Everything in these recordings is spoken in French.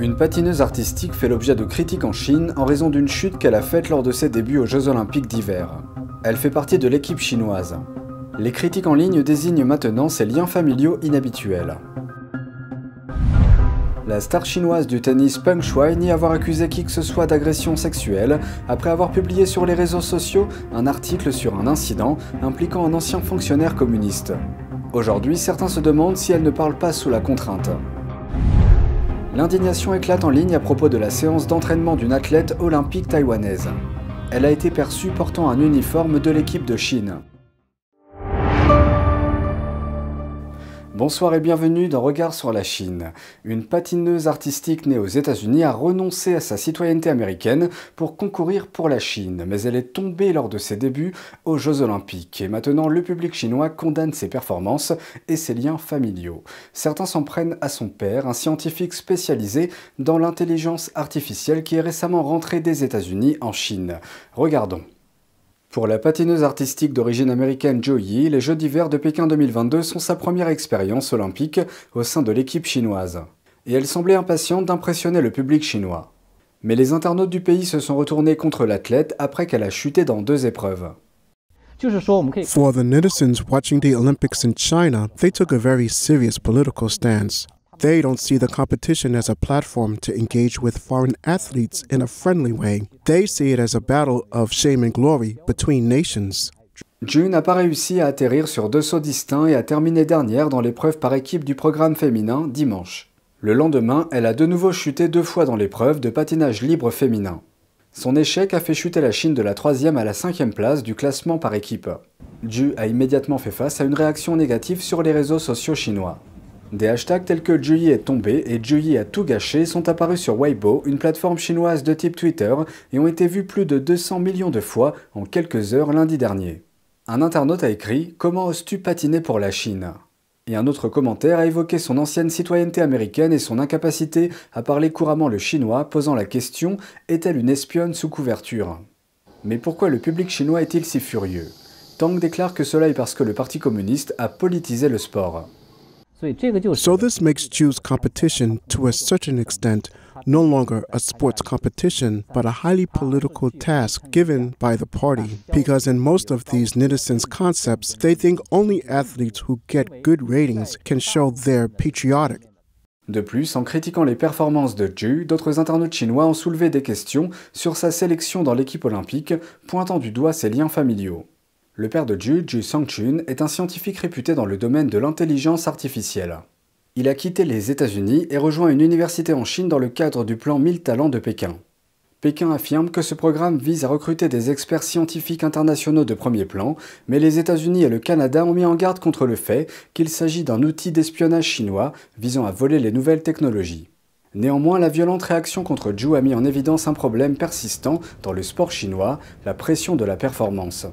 Une patineuse artistique fait l'objet de critiques en Chine en raison d'une chute qu'elle a faite lors de ses débuts aux Jeux Olympiques d'hiver. Elle fait partie de l'équipe chinoise. Les critiques en ligne désignent maintenant ses liens familiaux inhabituels. La star chinoise du tennis Peng Shuai nie avoir accusé qui que ce soit d'agression sexuelle après avoir publié sur les réseaux sociaux un article sur un incident impliquant un ancien fonctionnaire communiste. Aujourd'hui, certains se demandent si elle ne parle pas sous la contrainte. L'indignation éclate en ligne à propos de la séance d'entraînement d'une athlète olympique taïwanaise. Elle a été perçue portant un uniforme de l'équipe de Chine. Bonsoir et bienvenue dans Regard sur la Chine. Une patineuse artistique née aux États-Unis a renoncé à sa citoyenneté américaine pour concourir pour la Chine, mais elle est tombée lors de ses débuts aux Jeux Olympiques et maintenant le public chinois condamne ses performances et ses liens familiaux. Certains s'en prennent à son père, un scientifique spécialisé dans l'intelligence artificielle qui est récemment rentré des États-Unis en Chine. Regardons. Pour la patineuse artistique d'origine américaine Yi, les Jeux d'hiver de Pékin 2022 sont sa première expérience olympique au sein de l'équipe chinoise. Et elle semblait impatiente d'impressionner le public chinois. Mais les internautes du pays se sont retournés contre l'athlète après qu'elle a chuté dans deux épreuves. For the netizens watching the Olympics in China, they took a very serious political stance. They don't see the competition as a platform to engage with foreign athletes in a friendly way. They see it as a battle of shame and glory between nations. June n'a pas réussi à atterrir sur deux sauts distincts et a terminé dernière dans l'épreuve par équipe du programme féminin dimanche. Le lendemain, elle a de nouveau chuté deux fois dans l'épreuve de patinage libre féminin. Son échec a fait chuter la Chine de la troisième à la cinquième place du classement par équipe. Ju a immédiatement fait face à une réaction négative sur les réseaux sociaux chinois. Des hashtags tels que Juyi est tombé et Juyi a tout gâché sont apparus sur Weibo, une plateforme chinoise de type Twitter, et ont été vus plus de 200 millions de fois en quelques heures lundi dernier. Un internaute a écrit Comment oses-tu patiner pour la Chine et un autre commentaire a évoqué son ancienne citoyenneté américaine et son incapacité à parler couramment le chinois, posant la question est-elle une espionne sous couverture Mais pourquoi le public chinois est-il si furieux Tang déclare que cela est parce que le Parti communiste a politisé le sport. So this makes Jews competition to a certain extent no longer a sports competition, but a highly political task given by the party. Because in most of these netizens' concepts, they think only athletes who get good ratings can show they're patriotic. De plus, en critiquant les performances de Zhu, d'autres internautes chinois ont soulevé des questions sur sa sélection dans l'équipe olympique, pointant du doigt ses liens familiaux. Le père de Ju, Ju Sang-chun, est un scientifique réputé dans le domaine de l'intelligence artificielle. Il a quitté les États-Unis et rejoint une université en Chine dans le cadre du plan 1000 talents de Pékin. Pékin affirme que ce programme vise à recruter des experts scientifiques internationaux de premier plan, mais les États-Unis et le Canada ont mis en garde contre le fait qu'il s'agit d'un outil d'espionnage chinois visant à voler les nouvelles technologies. Néanmoins, la violente réaction contre Zhu a mis en évidence un problème persistant dans le sport chinois, la pression de la performance.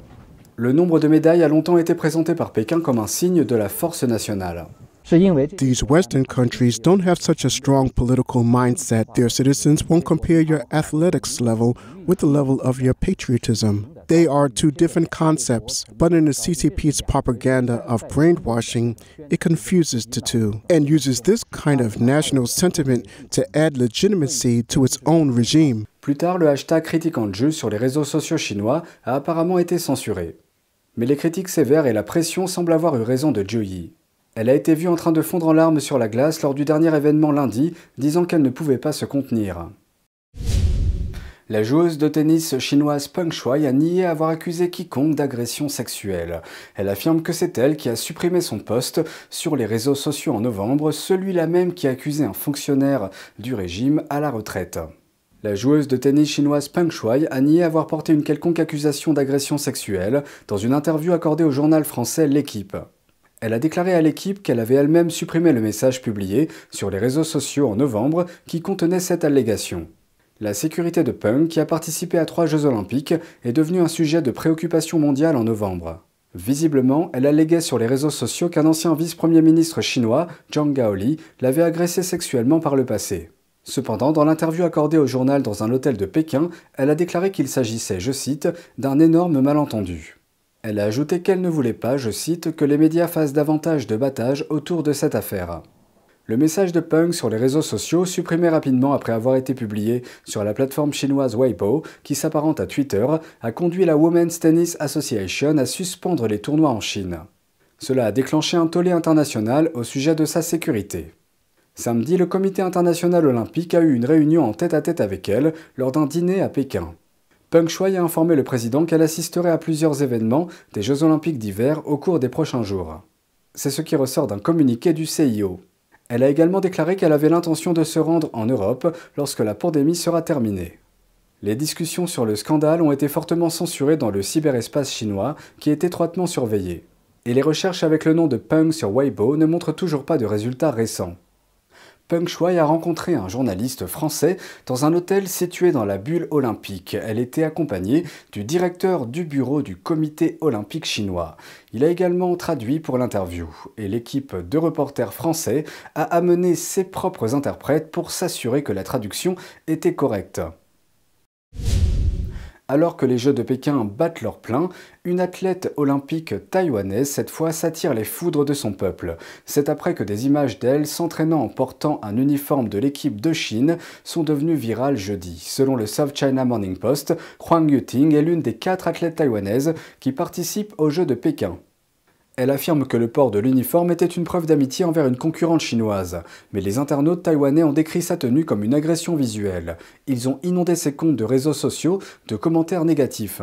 Le nombre de médailles a longtemps été présenté par Pékin comme un signe de la force nationale. These Western countries don't have such a strong political mindset. Their citizens won't compare your athletics level with the level of your patriotism. They are two different concepts, but in the CCP's propaganda of brainwashing, it confuses the two and uses this kind of national sentiment to add legitimacy to its own regime. Plus tard, le hashtag critiquant jeu sur les réseaux sociaux chinois a apparemment été censuré. Mais les critiques sévères et la pression semblent avoir eu raison de Joey. Elle a été vue en train de fondre en larmes sur la glace lors du dernier événement lundi, disant qu'elle ne pouvait pas se contenir. La joueuse de tennis chinoise Peng Shuai a nié avoir accusé quiconque d'agression sexuelle. Elle affirme que c'est elle qui a supprimé son poste sur les réseaux sociaux en novembre, celui-là même qui accusé un fonctionnaire du régime à la retraite. La joueuse de tennis chinoise Peng Shuai a nié avoir porté une quelconque accusation d'agression sexuelle dans une interview accordée au journal français L'équipe. Elle a déclaré à l'équipe qu'elle avait elle-même supprimé le message publié sur les réseaux sociaux en novembre qui contenait cette allégation. La sécurité de Peng, qui a participé à trois Jeux olympiques, est devenue un sujet de préoccupation mondiale en novembre. Visiblement, elle alléguait sur les réseaux sociaux qu'un ancien vice-premier ministre chinois, Zhang Gaoli, l'avait agressée sexuellement par le passé. Cependant, dans l'interview accordée au journal dans un hôtel de Pékin, elle a déclaré qu'il s'agissait, je cite, d'un énorme malentendu. Elle a ajouté qu'elle ne voulait pas, je cite, que les médias fassent davantage de battage autour de cette affaire. Le message de Peng sur les réseaux sociaux, supprimé rapidement après avoir été publié sur la plateforme chinoise Weibo, qui s'apparente à Twitter, a conduit la Women's Tennis Association à suspendre les tournois en Chine. Cela a déclenché un tollé international au sujet de sa sécurité. Samedi, le comité international olympique a eu une réunion en tête-à-tête avec elle lors d'un dîner à Pékin. Peng Shuai a informé le président qu'elle assisterait à plusieurs événements des Jeux olympiques d'hiver au cours des prochains jours. C'est ce qui ressort d'un communiqué du CIO. Elle a également déclaré qu'elle avait l'intention de se rendre en Europe lorsque la pandémie sera terminée. Les discussions sur le scandale ont été fortement censurées dans le cyberespace chinois qui est étroitement surveillé. Et les recherches avec le nom de Peng sur Weibo ne montrent toujours pas de résultats récents. Peng Shuai a rencontré un journaliste français dans un hôtel situé dans la bulle olympique. Elle était accompagnée du directeur du bureau du comité olympique chinois. Il a également traduit pour l'interview et l'équipe de reporters français a amené ses propres interprètes pour s'assurer que la traduction était correcte. Alors que les Jeux de Pékin battent leur plein, une athlète olympique taïwanaise cette fois s'attire les foudres de son peuple. C'est après que des images d'elle s'entraînant en portant un uniforme de l'équipe de Chine sont devenues virales jeudi. Selon le South China Morning Post, Huang Yuting est l'une des quatre athlètes taïwanaises qui participent aux Jeux de Pékin. Elle affirme que le port de l'uniforme était une preuve d'amitié envers une concurrente chinoise, mais les internautes taïwanais ont décrit sa tenue comme une agression visuelle. Ils ont inondé ses comptes de réseaux sociaux de commentaires négatifs.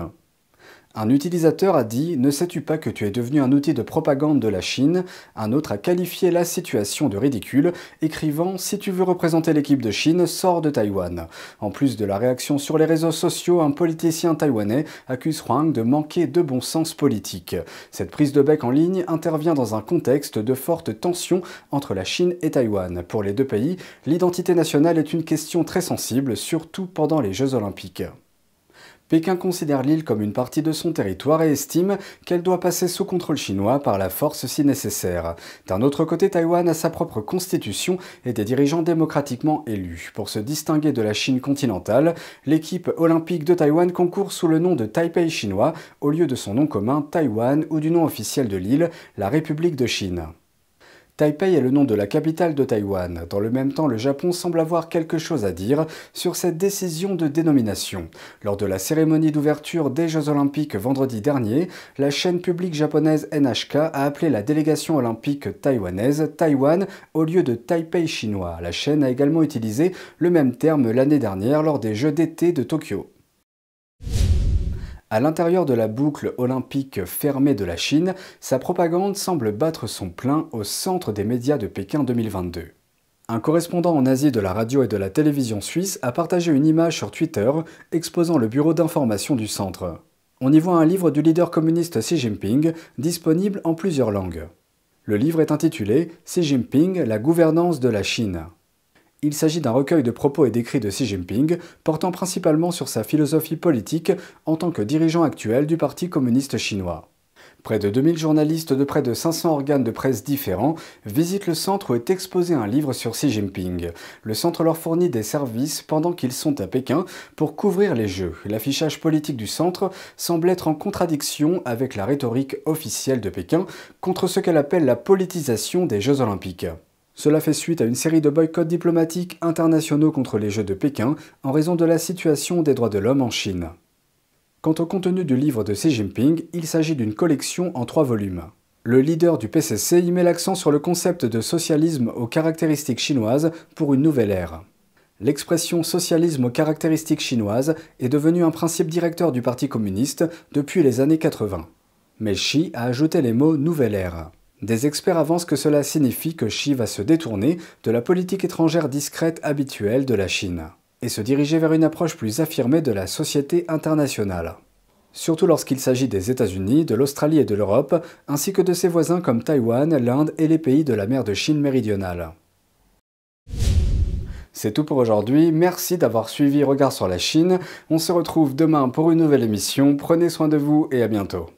Un utilisateur a dit Ne sais-tu pas que tu es devenu un outil de propagande de la Chine Un autre a qualifié la situation de ridicule, écrivant Si tu veux représenter l'équipe de Chine, sors de Taïwan. En plus de la réaction sur les réseaux sociaux, un politicien taïwanais accuse Huang de manquer de bon sens politique. Cette prise de bec en ligne intervient dans un contexte de forte tension entre la Chine et Taïwan. Pour les deux pays, l'identité nationale est une question très sensible, surtout pendant les Jeux olympiques. Pékin considère l'île comme une partie de son territoire et estime qu'elle doit passer sous contrôle chinois par la force si nécessaire. D'un autre côté, Taïwan a sa propre constitution et des dirigeants démocratiquement élus. Pour se distinguer de la Chine continentale, l'équipe olympique de Taïwan concourt sous le nom de Taipei chinois au lieu de son nom commun Taïwan ou du nom officiel de l'île, la République de Chine. Taipei est le nom de la capitale de Taïwan. Dans le même temps, le Japon semble avoir quelque chose à dire sur cette décision de dénomination. Lors de la cérémonie d'ouverture des Jeux Olympiques vendredi dernier, la chaîne publique japonaise NHK a appelé la délégation olympique taïwanaise Taïwan au lieu de Taipei chinois. La chaîne a également utilisé le même terme l'année dernière lors des Jeux d'été de Tokyo. À l'intérieur de la boucle olympique fermée de la Chine, sa propagande semble battre son plein au centre des médias de Pékin 2022. Un correspondant en Asie de la radio et de la télévision suisse a partagé une image sur Twitter exposant le bureau d'information du centre. On y voit un livre du leader communiste Xi Jinping, disponible en plusieurs langues. Le livre est intitulé Xi Jinping, la gouvernance de la Chine. Il s'agit d'un recueil de propos et d'écrits de Xi Jinping, portant principalement sur sa philosophie politique en tant que dirigeant actuel du Parti communiste chinois. Près de 2000 journalistes de près de 500 organes de presse différents visitent le centre où est exposé un livre sur Xi Jinping. Le centre leur fournit des services pendant qu'ils sont à Pékin pour couvrir les Jeux. L'affichage politique du centre semble être en contradiction avec la rhétorique officielle de Pékin contre ce qu'elle appelle la politisation des Jeux olympiques. Cela fait suite à une série de boycotts diplomatiques internationaux contre les Jeux de Pékin en raison de la situation des droits de l'homme en Chine. Quant au contenu du livre de Xi Jinping, il s'agit d'une collection en trois volumes. Le leader du PCC y met l'accent sur le concept de socialisme aux caractéristiques chinoises pour une nouvelle ère. L'expression socialisme aux caractéristiques chinoises est devenue un principe directeur du Parti communiste depuis les années 80. Mais Xi a ajouté les mots nouvelle ère. Des experts avancent que cela signifie que Xi va se détourner de la politique étrangère discrète habituelle de la Chine et se diriger vers une approche plus affirmée de la société internationale. Surtout lorsqu'il s'agit des États-Unis, de l'Australie et de l'Europe, ainsi que de ses voisins comme Taïwan, l'Inde et les pays de la mer de Chine méridionale. C'est tout pour aujourd'hui, merci d'avoir suivi Regard sur la Chine, on se retrouve demain pour une nouvelle émission, prenez soin de vous et à bientôt.